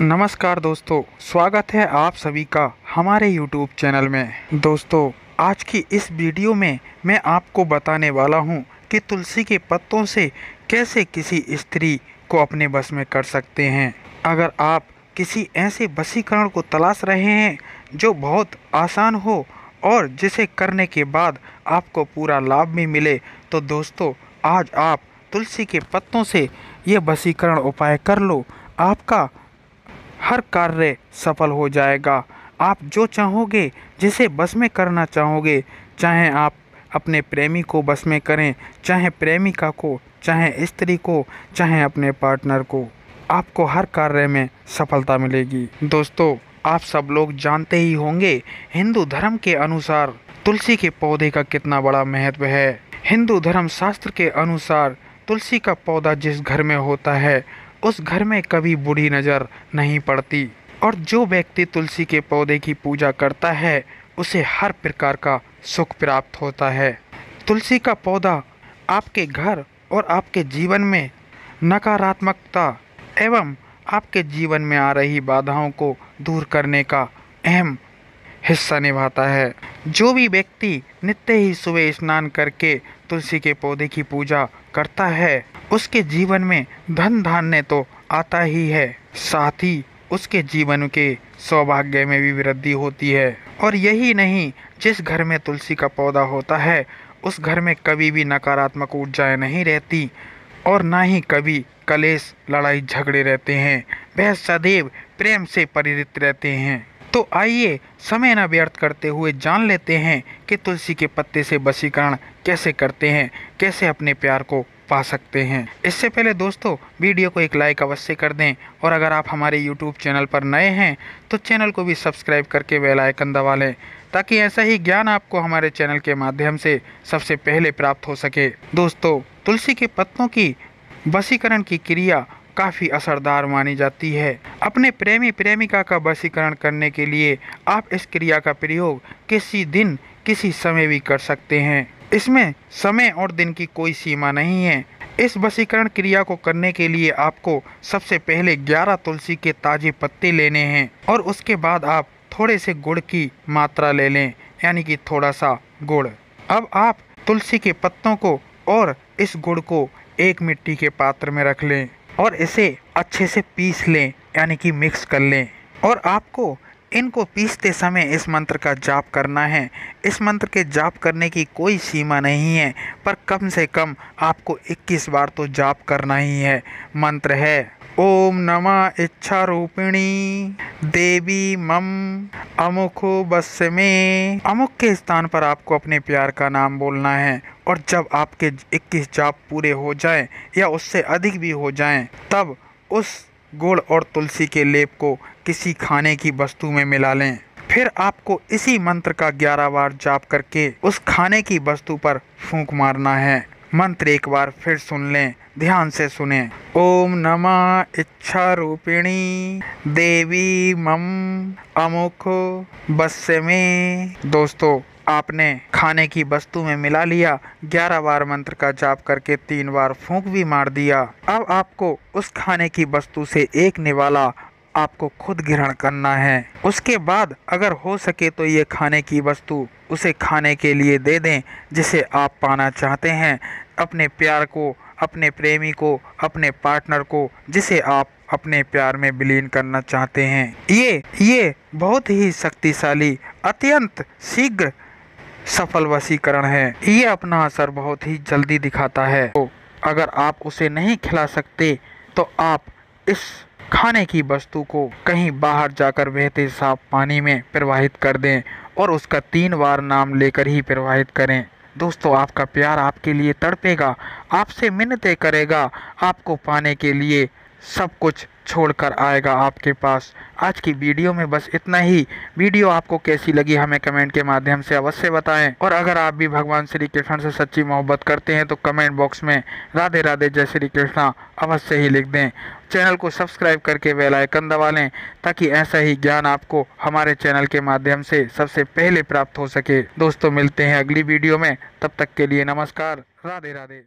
नमस्कार दोस्तों स्वागत है आप सभी का हमारे YouTube चैनल में दोस्तों आज की इस वीडियो में मैं आपको बताने वाला हूं कि तुलसी के पत्तों से कैसे किसी स्त्री को अपने बस में कर सकते हैं अगर आप किसी ऐसे वसीकरण को तलाश रहे हैं जो बहुत आसान हो और जिसे करने के बाद आपको पूरा लाभ भी मिले तो दोस्तों आज आप तुलसी के पत्तों से ये वसीकरण उपाय कर लो आपका हर कार्य सफल हो जाएगा आप जो चाहोगे जिसे बस में करना चाहोगे चाहे आप अपने प्रेमी को बस में करें चाहे प्रेमिका को चाहे स्त्री को चाहे अपने पार्टनर को आपको हर कार्य में सफलता मिलेगी दोस्तों आप सब लोग जानते ही होंगे हिंदू धर्म के अनुसार तुलसी के पौधे का कितना बड़ा महत्व है हिंदू धर्म शास्त्र के अनुसार तुलसी का पौधा जिस घर में होता है उस घर में कभी बुरी नज़र नहीं पड़ती और जो व्यक्ति तुलसी के पौधे की पूजा करता है उसे हर प्रकार का सुख प्राप्त होता है तुलसी का पौधा आपके घर और आपके जीवन में नकारात्मकता एवं आपके जीवन में आ रही बाधाओं को दूर करने का अहम हिस्सा निभाता है जो भी व्यक्ति नित्य ही सुबह स्नान करके तुलसी के पौधे की पूजा करता है उसके जीवन में धन धान्य तो आता ही है साथ ही उसके जीवन के सौभाग्य में भी वृद्धि होती है और यही नहीं जिस घर में तुलसी का पौधा होता है उस घर में कभी भी नकारात्मक ऊर्जाएं नहीं रहती और ना ही कभी कलेश लड़ाई झगड़े रहते हैं वह सदैव प्रेम से परिरित रहते हैं तो आइए समय ना व्यर्थ करते हुए जान लेते हैं कि तुलसी के पत्ते से वसीकरण कैसे करते हैं कैसे अपने प्यार को पा सकते हैं इससे पहले दोस्तों वीडियो को एक लाइक अवश्य कर दें और अगर आप हमारे यूट्यूब चैनल पर नए हैं तो चैनल को भी सब्सक्राइब करके बेल आइकन दबा लें ताकि ऐसा ही ज्ञान आपको हमारे चैनल के माध्यम से सबसे पहले प्राप्त हो सके दोस्तों तुलसी के पत्तों की वसीकरण की क्रिया काफ़ी असरदार मानी जाती है अपने प्रेमी प्रेमिका का वशीकरण करने के लिए आप इस क्रिया का प्रयोग किसी दिन किसी समय भी कर सकते हैं इसमें समय और दिन की कोई सीमा नहीं है इस वशीकरण क्रिया को करने के लिए आपको सबसे पहले 11 तुलसी के ताजे पत्ते लेने हैं और उसके बाद आप थोड़े से गुड़ की मात्रा ले लें यानी कि थोड़ा सा गुड़ अब आप तुलसी के पत्तों को और इस गुड़ को एक मिट्टी के पात्र में रख लें और इसे अच्छे से पीस लें यानी कि मिक्स कर लें और आपको इनको पीसते समय इस मंत्र का जाप करना है इस मंत्र के जाप करने की कोई सीमा नहीं है पर कम से कम आपको 21 बार तो जाप करना ही है मंत्र है ओम नमः इच्छा रूपिणी देवी मम अमुख बस में अमुख के स्थान पर आपको अपने प्यार का नाम बोलना है और जब आपके 21 जाप पूरे हो जाएं या उससे अधिक भी हो जाएं तब उस गुड़ और तुलसी के लेप को किसी खाने की वस्तु में मिला लें फिर आपको इसी मंत्र का ग्यारह बार जाप करके उस खाने की वस्तु पर फूंक मारना है मंत्र एक बार फिर सुन लें ध्यान से सुने ओम नमः इच्छा रूपिणी देवी मम अमुख बस में दोस्तों आपने खाने की वस्तु में मिला लिया ग्यारह बार मंत्र का जाप करके तीन बार फूंक भी मार दिया अब आपको उस खाने की वस्तु से एक निवाला आपको खुद ग्रहण करना है उसके बाद अगर हो सके तो ये खाने की वस्तु उसे खाने के लिए दे दें जिसे आप पाना चाहते हैं अपने प्यार को अपने प्रेमी को अपने पार्टनर को जिसे आप अपने प्यार में विलीन करना चाहते हैं ये ये बहुत ही शक्तिशाली अत्यंत शीघ्र सफल वसीकरण है ये अपना असर बहुत ही जल्दी दिखाता है तो अगर आप उसे नहीं खिला सकते तो आप इस खाने की वस्तु को कहीं बाहर जाकर बहते साफ पानी में प्रवाहित कर दें और उसका तीन बार नाम लेकर ही प्रवाहित करें दोस्तों आपका प्यार आपके लिए तड़पेगा आपसे मिन्नतें करेगा आपको पाने के लिए सब कुछ छोड़कर आएगा आपके पास आज की वीडियो में बस इतना ही वीडियो आपको कैसी लगी हमें कमेंट के माध्यम से अवश्य बताएं और अगर आप भी भगवान श्री कृष्ण से सच्ची मोहब्बत करते हैं तो कमेंट बॉक्स में राधे राधे जय श्री कृष्णा अवश्य ही लिख दें चैनल को सब्सक्राइब करके बेल आइकन दबा लें ताकि ऐसा ही ज्ञान आपको हमारे चैनल के माध्यम से सबसे पहले प्राप्त हो सके दोस्तों मिलते हैं अगली वीडियो में तब तक के लिए नमस्कार राधे राधे